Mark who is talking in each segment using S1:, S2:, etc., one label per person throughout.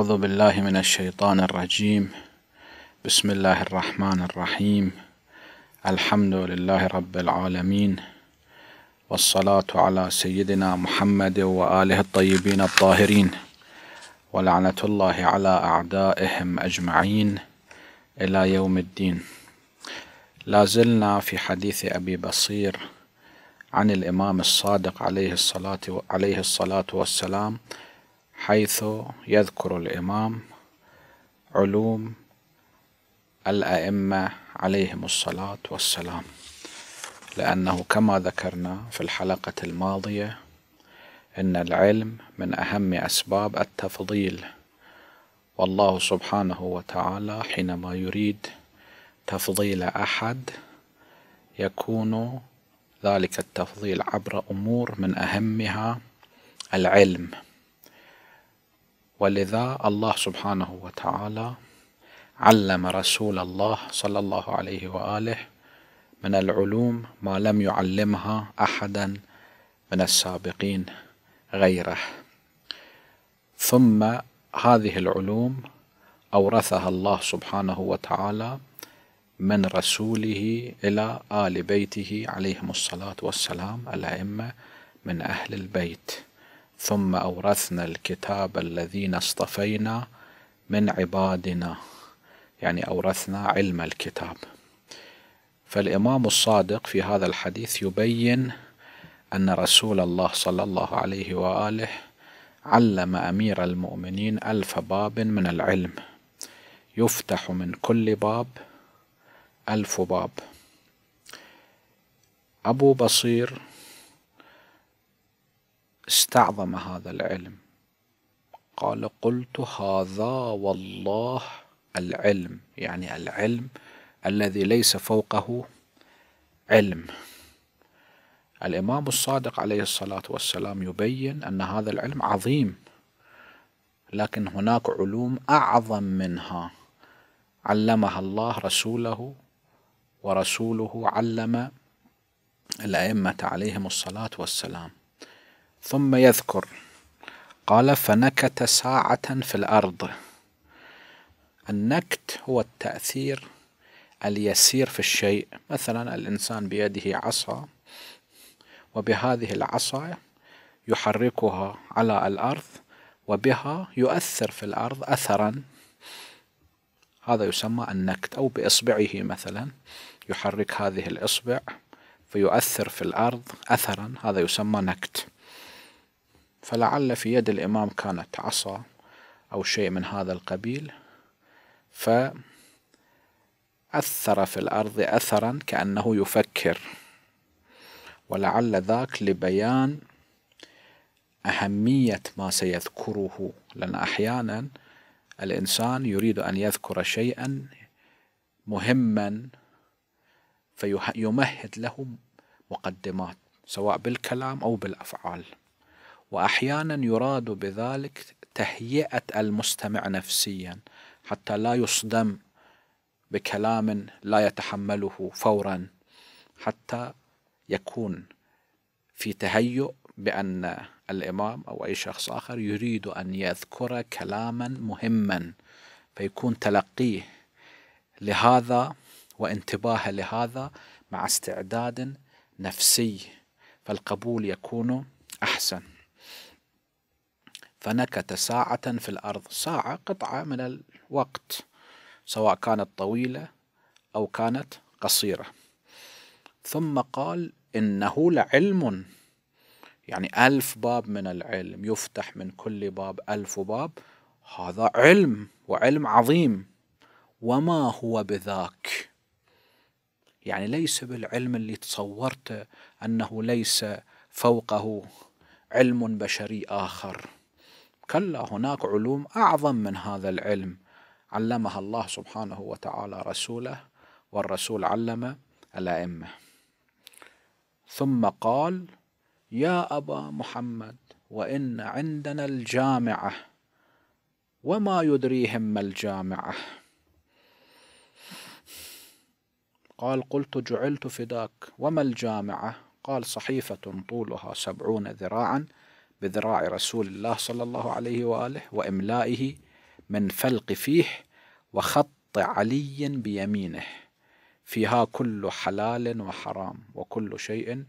S1: أعوذ بالله من الشيطان الرجيم بسم الله الرحمن الرحيم الحمد لله رب العالمين والصلاة على سيدنا محمد وآله الطيبين الطاهرين ولعنة الله على أعدائهم أجمعين إلى يوم الدين لازلنا في حديث أبي بصير عن الإمام الصادق عليه الصلاة, عليه الصلاة والسلام حيث يذكر الإمام علوم الأئمة عليهم الصلاة والسلام لأنه كما ذكرنا في الحلقة الماضية أن العلم من أهم أسباب التفضيل والله سبحانه وتعالى حينما يريد تفضيل أحد يكون ذلك التفضيل عبر أمور من أهمها العلم ولذا الله سبحانه وتعالى علم رسول الله صلى الله عليه واله من العلوم ما لم يعلمها احدا من السابقين غيره ثم هذه العلوم اورثها الله سبحانه وتعالى من رسوله الى ال بيته عليهم الصلاه والسلام الائمه من اهل البيت ثم أورثنا الكتاب الذين اصطفينا من عبادنا يعني أورثنا علم الكتاب فالإمام الصادق في هذا الحديث يبين أن رسول الله صلى الله عليه وآله علم أمير المؤمنين ألف باب من العلم يفتح من كل باب ألف باب أبو بصير استعظم هذا العلم قال قلت هذا والله العلم يعني العلم الذي ليس فوقه علم الإمام الصادق عليه الصلاة والسلام يبين أن هذا العلم عظيم لكن هناك علوم أعظم منها علمها الله رسوله ورسوله علم الأئمة عليهم الصلاة والسلام ثم يذكر قال فنكت ساعة في الأرض النكت هو التأثير اليسير في الشيء مثلا الإنسان بيده عصا وبهذه العصا يحركها على الأرض وبها يؤثر في الأرض أثرا هذا يسمى النكت أو بإصبعه مثلا يحرك هذه الإصبع فيؤثر في الأرض أثرا هذا يسمى نكت فلعل في يد الإمام كانت عصا أو شيء من هذا القبيل فأثر في الأرض أثرا كأنه يفكر ولعل ذاك لبيان أهمية ما سيذكره لأن أحيانا الإنسان يريد أن يذكر شيئا مهما فيمهد له مقدمات سواء بالكلام أو بالأفعال واحيانا يراد بذلك تهيئه المستمع نفسيا حتى لا يصدم بكلام لا يتحمله فورا حتى يكون في تهيؤ بان الامام او اي شخص اخر يريد ان يذكر كلاما مهما فيكون تلقيه لهذا وانتباهه لهذا مع استعداد نفسي فالقبول يكون احسن فنكت ساعة في الأرض ساعة قطعة من الوقت سواء كانت طويلة أو كانت قصيرة ثم قال إنه لعلم يعني ألف باب من العلم يفتح من كل باب ألف باب هذا علم وعلم عظيم وما هو بذاك يعني ليس بالعلم اللي تصورته أنه ليس فوقه علم بشري آخر كلا هناك علوم أعظم من هذا العلم علمها الله سبحانه وتعالى رسوله والرسول علم الأئمة ثم قال يا أبا محمد وإن عندنا الجامعة وما يدريهم ما الجامعة قال قلت جعلت فداك وما الجامعة قال صحيفة طولها سبعون ذراعا بذراع رسول الله صلى الله عليه واله واملائه من فلق فيه وخط علي بيمينه فيها كل حلال وحرام وكل شيء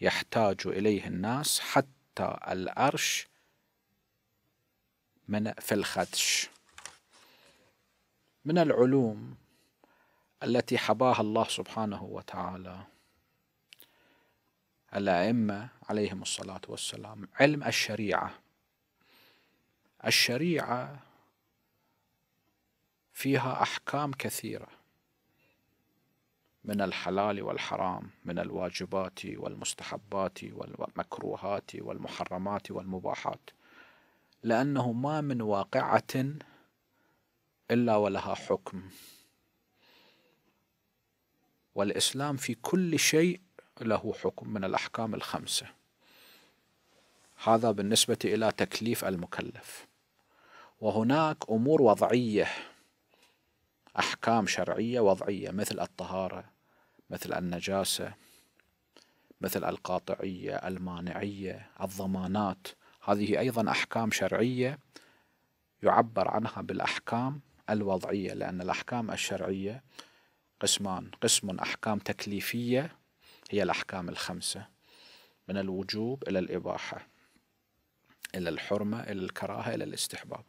S1: يحتاج اليه الناس حتى العرش من في الخدش من العلوم التي حباها الله سبحانه وتعالى الأئمة عليهم الصلاة والسلام علم الشريعة الشريعة فيها أحكام كثيرة من الحلال والحرام من الواجبات والمستحبات والمكروهات والمحرمات والمباحات لأنه ما من واقعة إلا ولها حكم والإسلام في كل شيء له حكم من الأحكام الخمسة هذا بالنسبة إلى تكليف المكلف وهناك أمور وضعية أحكام شرعية وضعية مثل الطهارة مثل النجاسة مثل القاطعية المانعية الضمانات هذه أيضا أحكام شرعية يعبر عنها بالأحكام الوضعية لأن الأحكام الشرعية قسمان قسم أحكام تكليفية هي الأحكام الخمسة من الوجوب إلى الإباحة إلى الحرمة إلى الكراهة إلى الاستحباب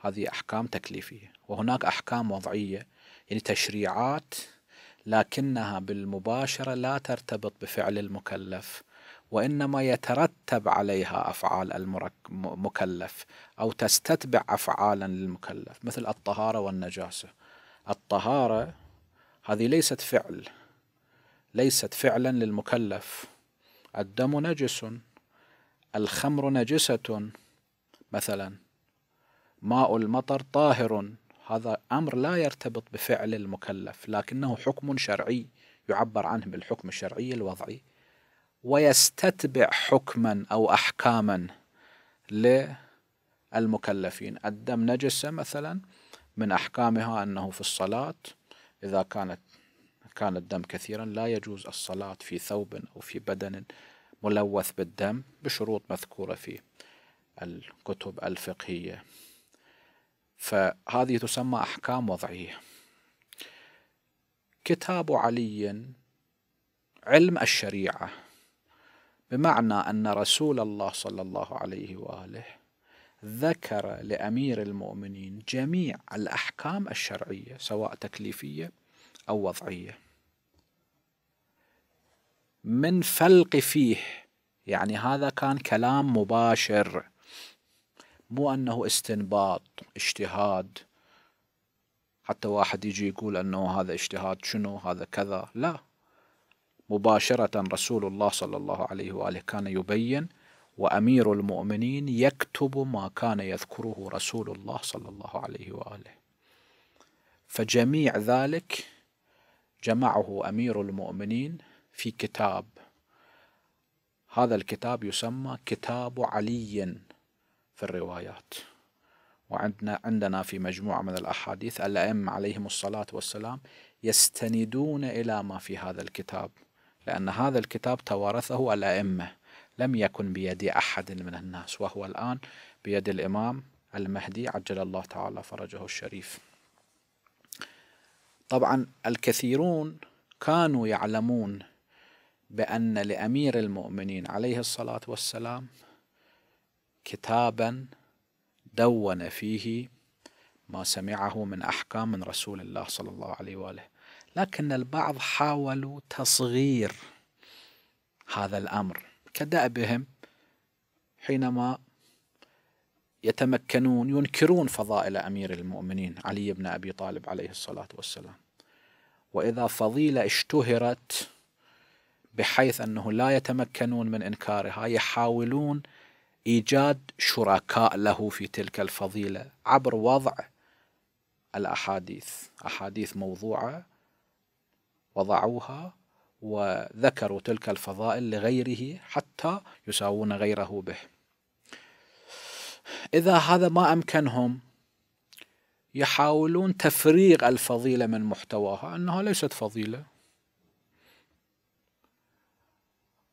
S1: هذه أحكام تكليفية وهناك أحكام وضعية يعني تشريعات لكنها بالمباشرة لا ترتبط بفعل المكلف وإنما يترتب عليها أفعال المكلف أو تستتبع أفعالا للمكلف مثل الطهارة والنجاسة الطهارة هذه ليست فعل ليست فعلا للمكلف الدم نجس الخمر نجسة مثلا ماء المطر طاهر هذا أمر لا يرتبط بفعل المكلف لكنه حكم شرعي يعبر عنه بالحكم الشرعي الوضعي ويستتبع حكما أو أحكاما للمكلفين الدم نجسة مثلا من أحكامها أنه في الصلاة إذا كانت كان الدم كثيرا لا يجوز الصلاة في ثوب أو في بدن ملوث بالدم بشروط مذكورة في الكتب الفقهية فهذه تسمى أحكام وضعية كتاب علي علم الشريعة بمعنى أن رسول الله صلى الله عليه وآله ذكر لأمير المؤمنين جميع الأحكام الشرعية سواء تكليفية أو وضعية من فلق فيه يعني هذا كان كلام مباشر مو أنه استنباط اجتهاد حتى واحد يجي يقول أنه هذا اجتهاد شنو هذا كذا لا مباشرة رسول الله صلى الله عليه وآله كان يبين وأمير المؤمنين يكتب ما كان يذكره رسول الله صلى الله عليه وآله فجميع ذلك جمعه أمير المؤمنين في كتاب هذا الكتاب يسمى كتاب علي في الروايات وعندنا عندنا في مجموعة من الأحاديث الأئمة عليهم الصلاة والسلام يستندون إلى ما في هذا الكتاب لأن هذا الكتاب توارثه الأئمة لم يكن بيد أحد من الناس وهو الآن بيد الإمام المهدي عجل الله تعالى فرجه الشريف طبعا الكثيرون كانوا يعلمون بأن لأمير المؤمنين عليه الصلاة والسلام كتابا دون فيه ما سمعه من أحكام من رسول الله صلى الله عليه وآله لكن البعض حاولوا تصغير هذا الأمر كدأبهم حينما يتمكنون ينكرون فضائل أمير المؤمنين علي بن أبي طالب عليه الصلاة والسلام وإذا فضيلة اشتهرت بحيث انه لا يتمكنون من انكارها يحاولون ايجاد شركاء له في تلك الفضيله عبر وضع الاحاديث احاديث موضوعه وضعوها وذكروا تلك الفضائل لغيره حتى يساوون غيره به اذا هذا ما امكنهم يحاولون تفريغ الفضيله من محتواها انها ليست فضيله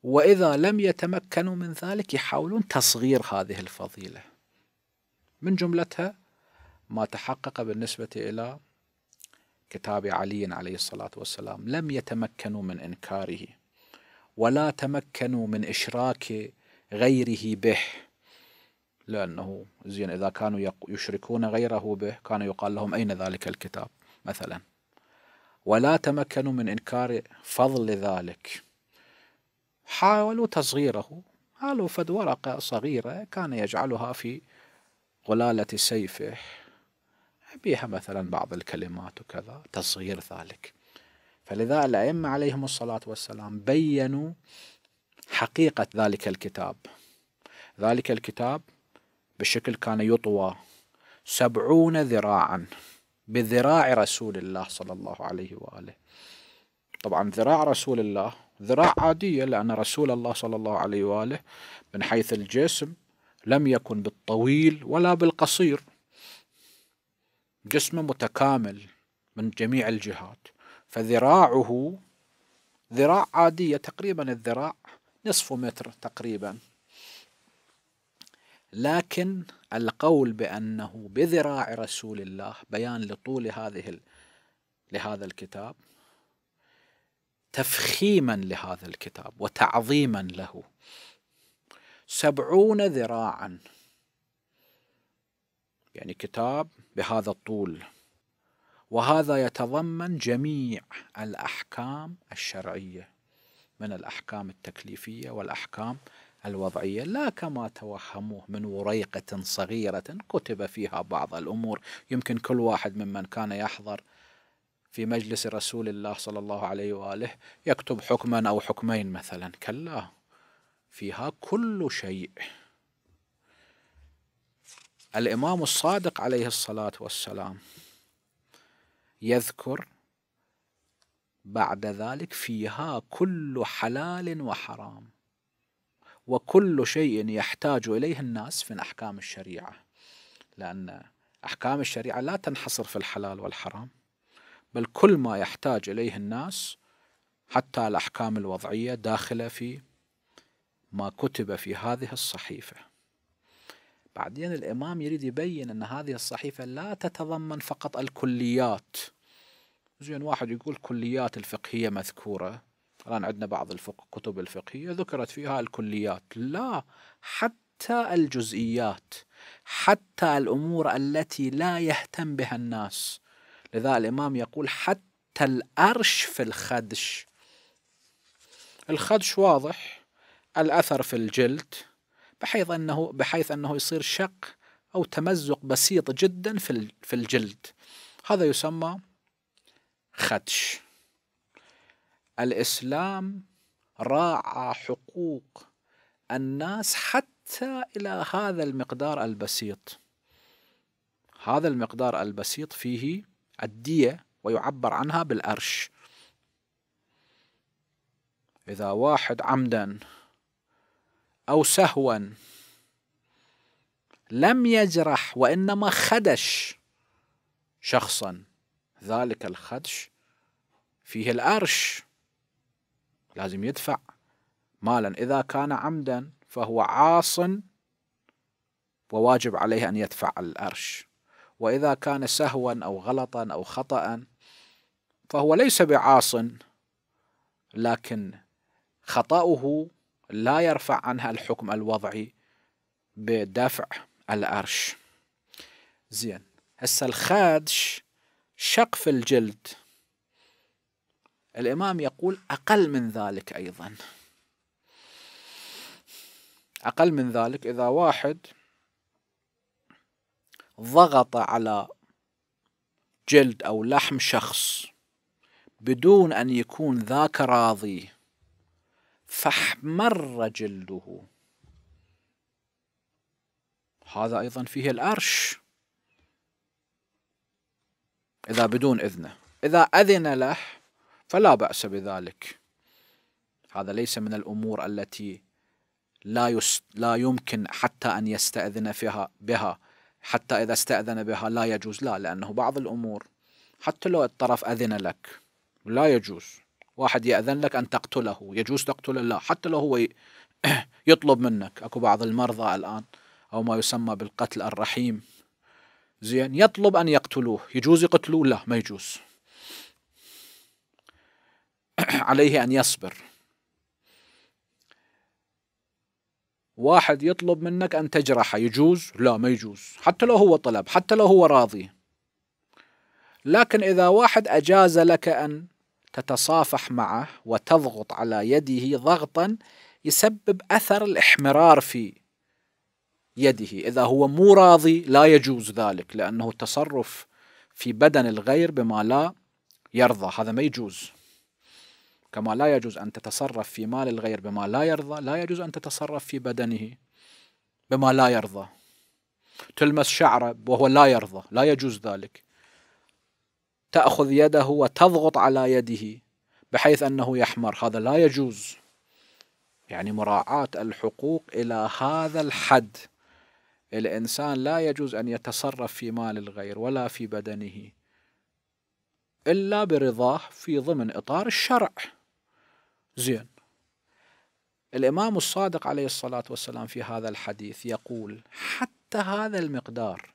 S1: وإذا لم يتمكنوا من ذلك يحاولون تصغير هذه الفضيلة من جملتها ما تحقق بالنسبة إلى كتاب علي عليه الصلاة والسلام لم يتمكنوا من إنكاره ولا تمكنوا من إشراك غيره به لأنه زين إذا كانوا يشركون غيره به كان يقال لهم أين ذلك الكتاب مثلا ولا تمكنوا من إنكار فضل ذلك حاولوا تصغيره قالوا فد ورقة صغيرة كان يجعلها في غلالة سيفه بها مثلا بعض الكلمات وكذا تصغير ذلك فلذا الأئمة عليهم الصلاة والسلام بينوا حقيقة ذلك الكتاب ذلك الكتاب بشكل كان يطوى سبعون ذراعا بذراع رسول الله صلى الله عليه وآله طبعا ذراع رسول الله ذراع عادية لأن رسول الله صلى الله عليه وآله من حيث الجسم لم يكن بالطويل ولا بالقصير جسمه متكامل من جميع الجهات فذراعه ذراع عادية تقريبا الذراع نصف متر تقريبا لكن القول بأنه بذراع رسول الله بيان لطول هذه لهذا الكتاب تفخيما لهذا الكتاب وتعظيما له سبعون ذراعا يعني كتاب بهذا الطول وهذا يتضمن جميع الأحكام الشرعية من الأحكام التكليفية والأحكام الوضعية لا كما توهموه من وريقة صغيرة كتب فيها بعض الأمور يمكن كل واحد ممن كان يحضر في مجلس رسول الله صلى الله عليه واله يكتب حكما او حكمين مثلا كلا فيها كل شيء الامام الصادق عليه الصلاه والسلام يذكر بعد ذلك فيها كل حلال وحرام وكل شيء يحتاج اليه الناس من احكام الشريعه لان احكام الشريعه لا تنحصر في الحلال والحرام بل كل ما يحتاج إليه الناس حتى الأحكام الوضعية داخلة في ما كتب في هذه الصحيفة بعدين الإمام يريد يبين أن هذه الصحيفة لا تتضمن فقط الكليات زين واحد يقول كليات الفقهية مذكورة الآن عندنا بعض الكتب الفقهية ذكرت فيها الكليات لا حتى الجزئيات حتى الأمور التي لا يهتم بها الناس لذا الإمام يقول حتى الأرش في الخدش الخدش واضح الأثر في الجلد بحيث أنه بحيث أنه يصير شق أو تمزق بسيط جدا في في الجلد هذا يسمى خدش الإسلام راعى حقوق الناس حتى إلى هذا المقدار البسيط هذا المقدار البسيط فيه الدية ويعبر عنها بالأرش إذا واحد عمدا أو سهوا لم يجرح وإنما خدش شخصا ذلك الخدش فيه الأرش لازم يدفع مالا إذا كان عمدا فهو عاص وواجب عليه أن يدفع الأرش وإذا كان سهوا أو غلطا أو خطأ فهو ليس بعاص لكن خطأه لا يرفع عنها الحكم الوضعي بدفع الأرش زين هسه الخادش شق في الجلد الإمام يقول أقل من ذلك أيضا أقل من ذلك إذا واحد ضغط على جلد أو لحم شخص بدون أن يكون ذاك راضي فاحمر جلده هذا أيضا فيه الأرش إذا بدون إذنه إذا أذن له فلا بأس بذلك هذا ليس من الأمور التي لا, يس لا يمكن حتى أن يستأذن فيها بها حتى إذا استأذن بها لا يجوز لا لأنه بعض الأمور حتى لو الطرف أذن لك لا يجوز واحد يأذن لك أن تقتله يجوز تقتله لا حتى لو هو يطلب منك أكو بعض المرضى الآن أو ما يسمى بالقتل الرحيم زين يطلب أن يقتلوه يجوز يقتلوه لا ما يجوز عليه أن يصبر واحد يطلب منك أن تجرحه يجوز؟ لا ما يجوز حتى لو هو طلب حتى لو هو راضي لكن إذا واحد أجاز لك أن تتصافح معه وتضغط على يده ضغطا يسبب أثر الإحمرار في يده إذا هو مو راضي لا يجوز ذلك لأنه تصرف في بدن الغير بما لا يرضى هذا ما يجوز كما لا يجوز أن تتصرف في مال الغير بما لا يرضى لا يجوز أن تتصرف في بدنه بما لا يرضى تلمس شعره وهو لا يرضى لا يجوز ذلك تأخذ يده وتضغط على يده بحيث أنه يحمر هذا لا يجوز يعني مراعاة الحقوق إلى هذا الحد الإنسان لا يجوز أن يتصرف في مال الغير ولا في بدنه إلا برضاه في ضمن إطار الشرع زين الإمام الصادق عليه الصلاة والسلام في هذا الحديث يقول حتى هذا المقدار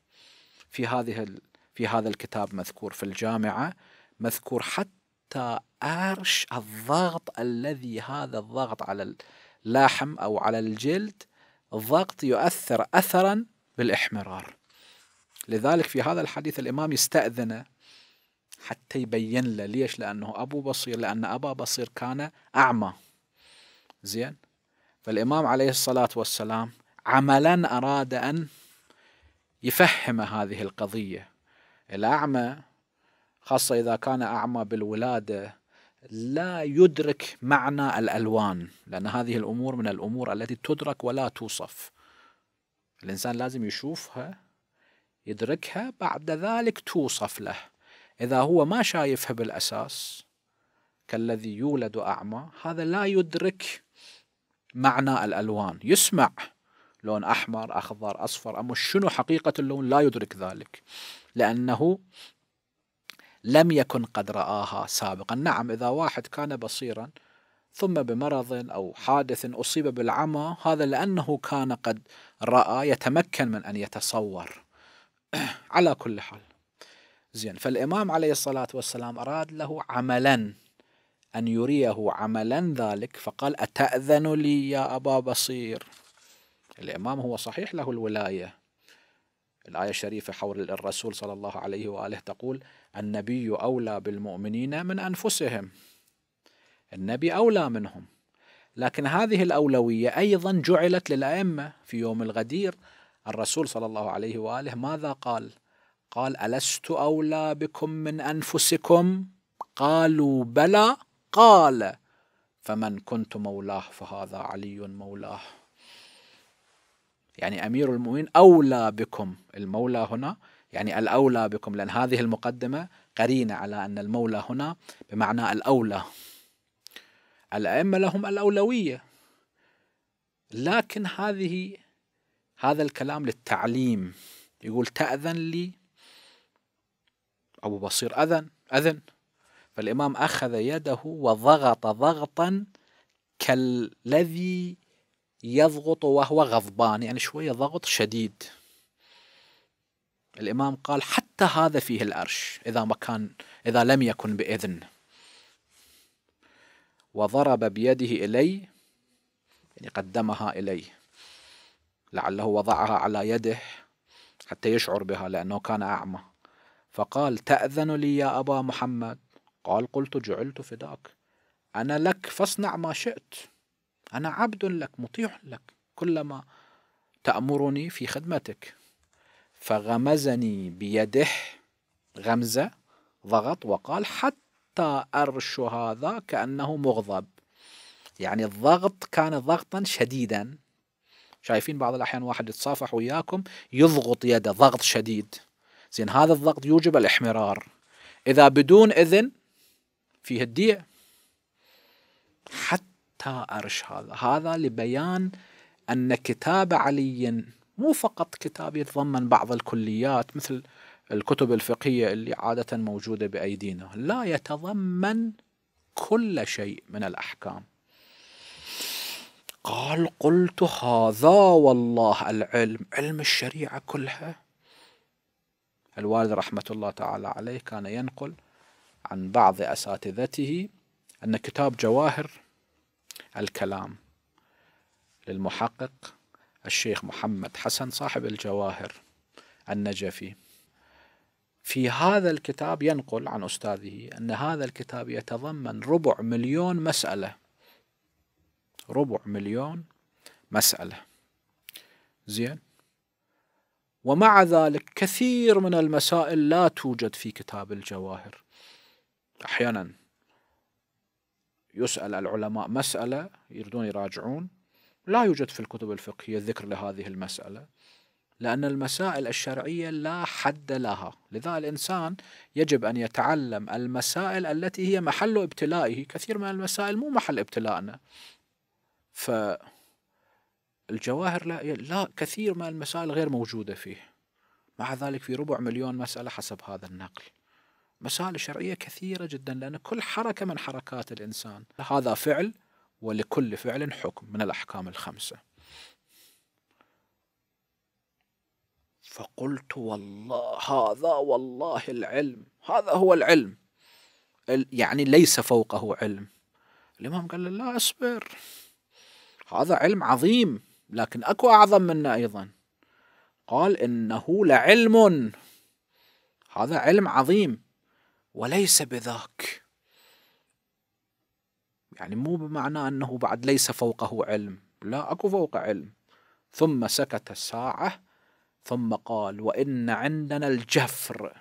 S1: في هذه في هذا الكتاب مذكور في الجامعة مذكور حتى أرش الضغط الذي هذا الضغط على اللاحم أو على الجلد الضغط يؤثر أثرا بالإحمرار لذلك في هذا الحديث الإمام يستأذن حتى يبين له ليش لأنه أبو بصير لأن أبا بصير كان أعمى زين فالإمام عليه الصلاة والسلام عملا أراد أن يفهم هذه القضية الأعمى خاصة إذا كان أعمى بالولادة لا يدرك معنى الألوان لأن هذه الأمور من الأمور التي تدرك ولا توصف الإنسان لازم يشوفها يدركها بعد ذلك توصف له إذا هو ما شايفها بالأساس كالذي يولد أعمى هذا لا يدرك معنى الألوان يسمع لون أحمر أخضر أصفر أما شنو حقيقة اللون لا يدرك ذلك لأنه لم يكن قد رآها سابقا نعم إذا واحد كان بصيرا ثم بمرض أو حادث أصيب بالعمى هذا لأنه كان قد رأى يتمكن من أن يتصور على كل حال زين فالإمام عليه الصلاة والسلام أراد له عملا أن يريه عملا ذلك فقال أتأذن لي يا أبا بصير الإمام هو صحيح له الولاية الآية الشريفة حول الرسول صلى الله عليه وآله تقول النبي أولى بالمؤمنين من أنفسهم النبي أولى منهم لكن هذه الأولوية أيضا جعلت للأئمة في يوم الغدير الرسول صلى الله عليه وآله ماذا قال؟ قال ألست أولى بكم من أنفسكم قالوا بلى قال فمن كنت مولاه فهذا علي مولاه يعني أمير المؤمنين أولى بكم المولى هنا يعني الأولى بكم لأن هذه المقدمة قرينة على أن المولى هنا بمعنى الأولى الأئمة لهم الأولوية لكن هذه هذا الكلام للتعليم يقول تأذن لي أبو بصير أذن أذن فالإمام أخذ يده وضغط ضغطا كالذي يضغط وهو غضبان يعني شوية ضغط شديد الإمام قال حتى هذا فيه الأرش إذا ما كان إذا لم يكن بإذن وضرب بيده إلي يعني قدمها إليه لعله وضعها على يده حتى يشعر بها لأنه كان أعمى فقال تأذن لي يا أبا محمد قال قلت جعلت فداك أنا لك فاصنع ما شئت أنا عبد لك مطيع لك كلما تأمرني في خدمتك فغمزني بيده غمزة ضغط وقال حتى أرش هذا كأنه مغضب يعني الضغط كان ضغطا شديدا شايفين بعض الأحيان واحد يتصافح وياكم يضغط يده ضغط شديد زين هذا الضغط يوجب الاحمرار إذا بدون إذن فيه الديع حتى أرش هذا هذا لبيان أن كتاب علي مو فقط كتاب يتضمن بعض الكليات مثل الكتب الفقهية اللي عادة موجودة بأيدينا لا يتضمن كل شيء من الأحكام قال قلت هذا والله العلم علم الشريعة كلها الوالد رحمة الله تعالى عليه كان ينقل عن بعض أساتذته أن كتاب جواهر الكلام للمحقق الشيخ محمد حسن صاحب الجواهر النجفي في هذا الكتاب ينقل عن أستاذه أن هذا الكتاب يتضمن ربع مليون مسألة ربع مليون مسألة زين ومع ذلك كثير من المسائل لا توجد في كتاب الجواهر أحيانا يسأل العلماء مسألة يريدون يراجعون لا يوجد في الكتب الفقهية ذكر لهذه المسألة لأن المسائل الشرعية لا حد لها لذا الإنسان يجب أن يتعلم المسائل التي هي محل ابتلائه كثير من المسائل مو محل ابتلائنا ف الجواهر لا لا كثير من المسائل غير موجوده فيه مع ذلك في ربع مليون مساله حسب هذا النقل مسائل شرعيه كثيره جدا لان كل حركه من حركات الانسان هذا فعل ولكل فعل حكم من الاحكام الخمسه فقلت والله هذا والله العلم هذا هو العلم يعني ليس فوقه علم الإمام قال لا أصبر هذا علم عظيم لكن أكو أعظم منه أيضا قال إنه لعلم هذا علم عظيم وليس بذاك يعني مو بمعنى أنه بعد ليس فوقه علم لا أكو فوق علم ثم سكت الساعة ثم قال وإن عندنا الجفر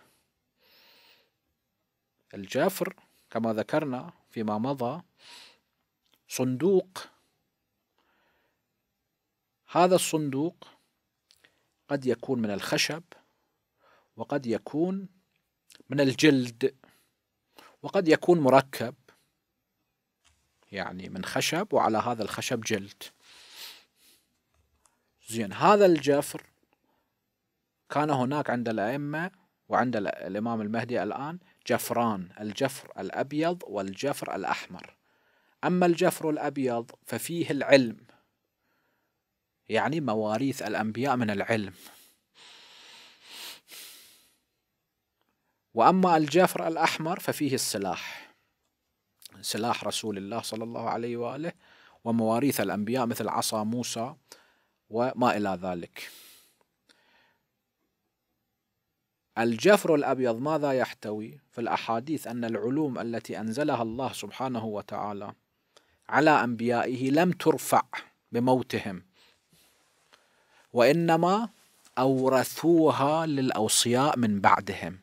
S1: الجفر كما ذكرنا فيما مضى صندوق هذا الصندوق قد يكون من الخشب وقد يكون من الجلد وقد يكون مركب يعني من خشب وعلى هذا الخشب جلد زين هذا الجفر كان هناك عند الأئمة وعند الإمام المهدي الآن جفران الجفر الأبيض والجفر الأحمر أما الجفر الأبيض ففيه العلم يعني مواريث الأنبياء من العلم وأما الجفر الأحمر ففيه السلاح سلاح رسول الله صلى الله عليه وآله ومواريث الأنبياء مثل عصا موسى وما إلى ذلك الجفر الأبيض ماذا يحتوي في الأحاديث أن العلوم التي أنزلها الله سبحانه وتعالى على أنبيائه لم ترفع بموتهم وإنما أورثوها للأوصياء من بعدهم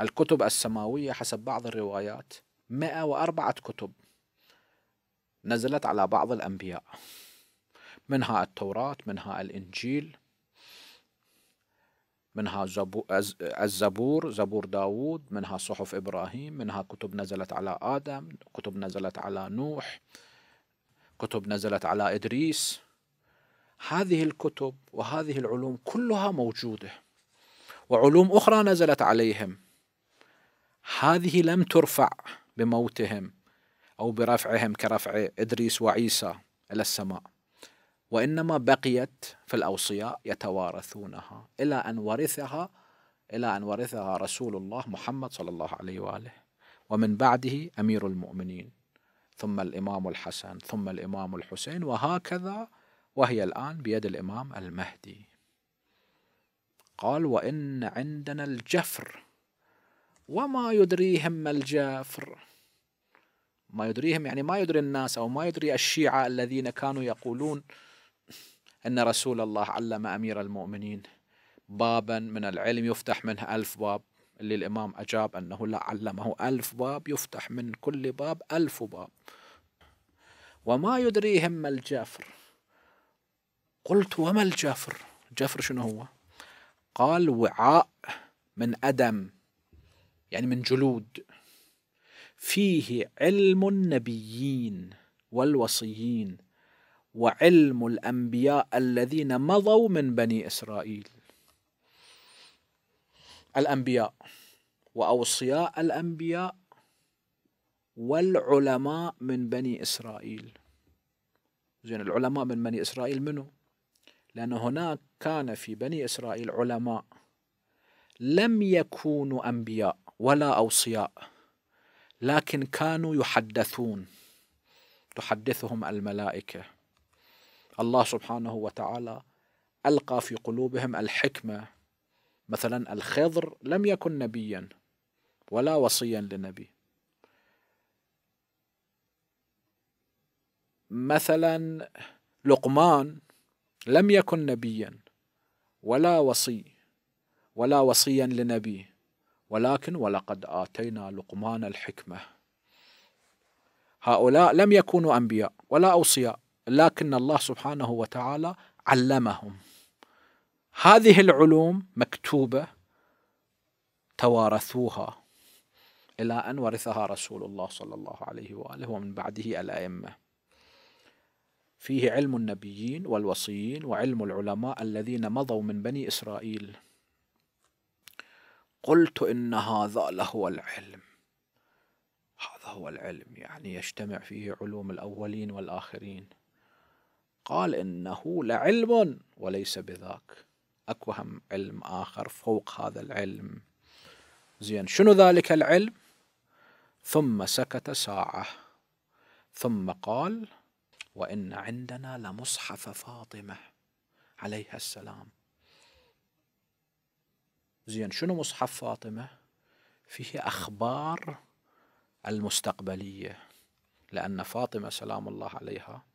S1: الكتب السماوية حسب بعض الروايات 104 كتب نزلت على بعض الأنبياء منها التوراة منها الإنجيل منها الزبور زبور داوود منها صحف إبراهيم منها كتب نزلت على آدم كتب نزلت على نوح كتب نزلت على إدريس هذه الكتب وهذه العلوم كلها موجوده وعلوم اخرى نزلت عليهم هذه لم ترفع بموتهم او برفعهم كرفع ادريس وعيسى الى السماء وانما بقيت في الاوصياء يتوارثونها الى ان ورثها الى ان ورثها رسول الله محمد صلى الله عليه واله ومن بعده امير المؤمنين ثم الامام الحسن ثم الامام الحسين وهكذا وهي الآن بيد الإمام المهدي قال وإن عندنا الجفر وما يدريهم ما الجفر ما يدريهم يعني ما يدري الناس أو ما يدري الشيعة الذين كانوا يقولون أن رسول الله علم أمير المؤمنين بابا من العلم يفتح منه ألف باب اللي الإمام أجاب أنه لا علمه ألف باب يفتح من كل باب ألف باب وما يدريهم ما الجفر قلت وما الجفر الجفر شنو هو قال وعاء من أدم يعني من جلود فيه علم النبيين والوصيين وعلم الأنبياء الذين مضوا من بني إسرائيل الأنبياء وأوصياء الأنبياء والعلماء من بني إسرائيل زين العلماء من بني إسرائيل منو؟ لأن هناك كان في بني إسرائيل علماء لم يكونوا أنبياء ولا أوصياء لكن كانوا يحدثون تحدثهم الملائكة الله سبحانه وتعالى ألقى في قلوبهم الحكمة مثلا الخضر لم يكن نبيا ولا وصيا لنبي مثلا لقمان لم يكن نبيا ولا وصي ولا وصيا لنبي ولكن ولقد آتينا لقمان الحكمة هؤلاء لم يكونوا أنبياء ولا أوصياء لكن الله سبحانه وتعالى علمهم هذه العلوم مكتوبة توارثوها إلى أن ورثها رسول الله صلى الله عليه وآله ومن بعده الأئمة فيه علم النبيين والوصيين وعلم العلماء الذين مضوا من بني إسرائيل قلت إن هذا لهو العلم هذا هو العلم يعني يجتمع فيه علوم الأولين والآخرين قال إنه لعلم وليس بذاك أكو هم علم آخر فوق هذا العلم زين شنو ذلك العلم ثم سكت ساعة ثم قال وإن عندنا لمصحف فاطمة عليها السلام زين شنو مصحف فاطمة فيه أخبار المستقبلية لأن فاطمة سلام الله عليها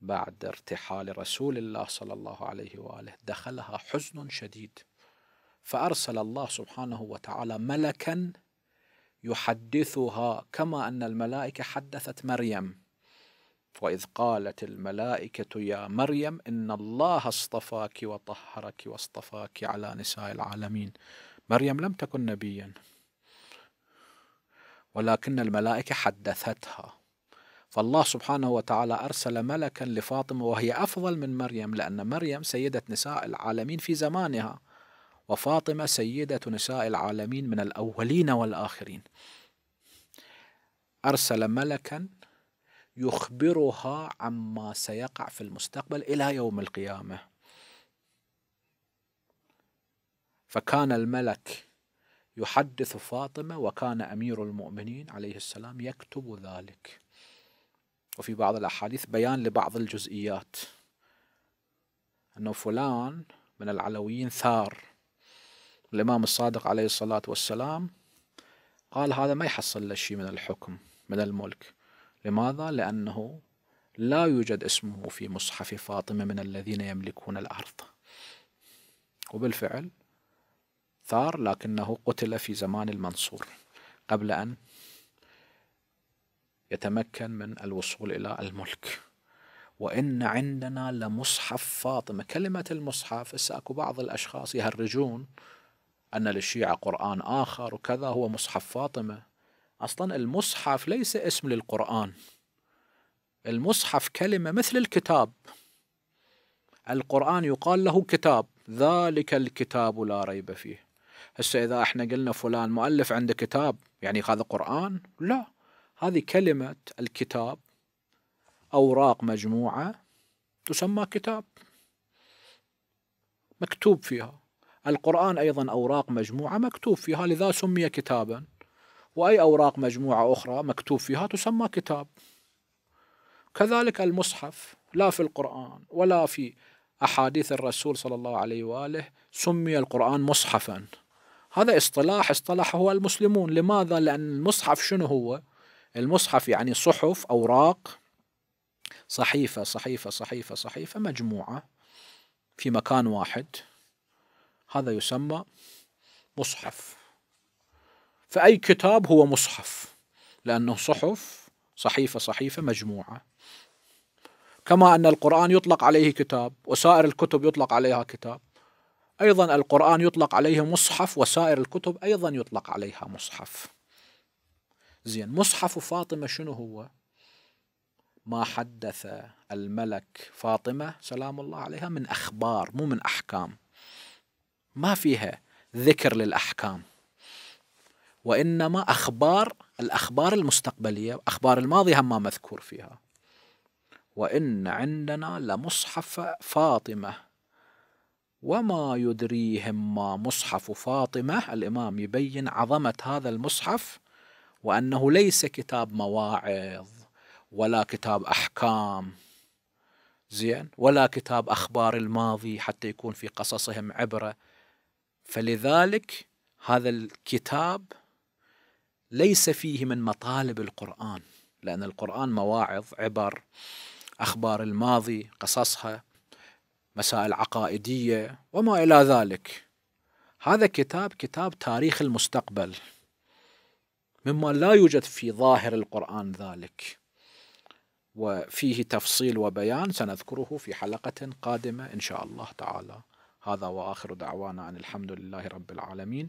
S1: بعد ارتحال رسول الله صلى الله عليه واله دخلها حزن شديد فارسل الله سبحانه وتعالى ملكا يحدثها كما ان الملائكه حدثت مريم وإذ قالت الملائكة يا مريم إن الله اصطفاك وطهرك واصطفاك على نساء العالمين مريم لم تكن نبيا ولكن الملائكة حدثتها فالله سبحانه وتعالى أرسل ملكا لفاطمة وهي أفضل من مريم لأن مريم سيدة نساء العالمين في زمانها وفاطمة سيدة نساء العالمين من الأولين والآخرين أرسل ملكا يخبرها عما سيقع في المستقبل إلى يوم القيامة فكان الملك يحدث فاطمة وكان أمير المؤمنين عليه السلام يكتب ذلك وفي بعض الأحاديث بيان لبعض الجزئيات أنه فلان من العلويين ثار الإمام الصادق عليه الصلاة والسلام قال هذا ما يحصل له شيء من الحكم من الملك لماذا؟ لأنه لا يوجد اسمه في مصحف فاطمة من الذين يملكون الأرض وبالفعل ثار لكنه قتل في زمان المنصور قبل أن يتمكن من الوصول إلى الملك وإن عندنا لمصحف فاطمة كلمة المصحف أكو بعض الأشخاص يهرجون أن للشيعة قرآن آخر وكذا هو مصحف فاطمة أصلا المصحف ليس اسم للقرآن المصحف كلمة مثل الكتاب القرآن يقال له كتاب ذلك الكتاب لا ريب فيه هسه إذا احنا قلنا فلان مؤلف عنده كتاب يعني هذا قرآن لا هذه كلمة الكتاب أوراق مجموعة تسمى كتاب مكتوب فيها القرآن أيضا أوراق مجموعة مكتوب فيها لذا سمي كتابا وأي أوراق مجموعة أخرى مكتوب فيها تسمى كتاب كذلك المصحف لا في القرآن ولا في أحاديث الرسول صلى الله عليه وآله سمي القرآن مصحفا هذا اصطلاح اصطلحه المسلمون لماذا؟ لأن المصحف شنو هو؟ المصحف يعني صحف أوراق صحيفة صحيفة صحيفة صحيفة مجموعة في مكان واحد هذا يسمى مصحف فأي كتاب هو مصحف لأنه صحف صحيفة صحيفة مجموعة كما أن القرآن يطلق عليه كتاب وسائر الكتب يطلق عليها كتاب أيضا القرآن يطلق عليه مصحف وسائر الكتب أيضا يطلق عليها مصحف زين مصحف فاطمة شنو هو ما حدث الملك فاطمة سلام الله عليها من أخبار مو من أحكام ما فيها ذكر للأحكام وإنما أخبار الأخبار المستقبلية أخبار الماضي هم ما مذكور فيها وإن عندنا لمصحف فاطمة وما يدريهم ما مصحف فاطمة الإمام يبين عظمة هذا المصحف وأنه ليس كتاب مواعظ ولا كتاب أحكام زين ولا كتاب أخبار الماضي حتى يكون في قصصهم عبرة فلذلك هذا الكتاب ليس فيه من مطالب القرآن لأن القرآن مواعظ عبر أخبار الماضي قصصها مسائل عقائدية وما إلى ذلك هذا كتاب كتاب تاريخ المستقبل مما لا يوجد في ظاهر القرآن ذلك وفيه تفصيل وبيان سنذكره في حلقة قادمة إن شاء الله تعالى هذا وآخر دعوانا أن الحمد لله رب العالمين